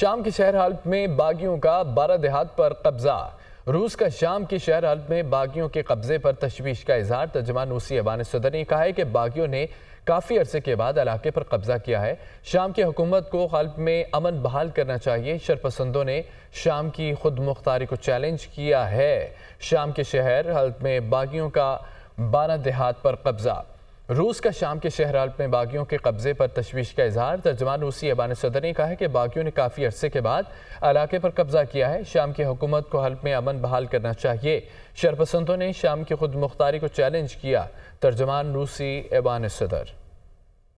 शाम की शहर हल्प में बागियों का बारह देहात पर कब्जा रूस का शाम की शहर हल्प में बागियों के कब्जे पर तशवीश का इजहार तर्जमान रूसी अबान सदर ने कहा है कि बागियों ने काफ़ी अरसे के बाद इलाके पर कब्जा किया है शाम की हुकूमत को हल्प में अमन बहाल करना चाहिए शरपसंदों ने शाम की खुद मुख्तारी को चैलेंज किया है शाम के शहर हल्प में बागियों का बारह देहात पर कब्जा रूस का शाम के शहर शहराल में बागियों के कब्जे पर तशवीश का इजहार तर्जमान रूसी अबान सदर ने कहा है कि बागियों ने काफ़ी अरसे के बाद इलाके पर कब्जा किया है शाम की हुकूमत को हल्प में अमन बहाल करना चाहिए शरपसंदों ने शाम की खुद मुख्तारी को चैलेंज किया तर्जमान रूसी अबान सदर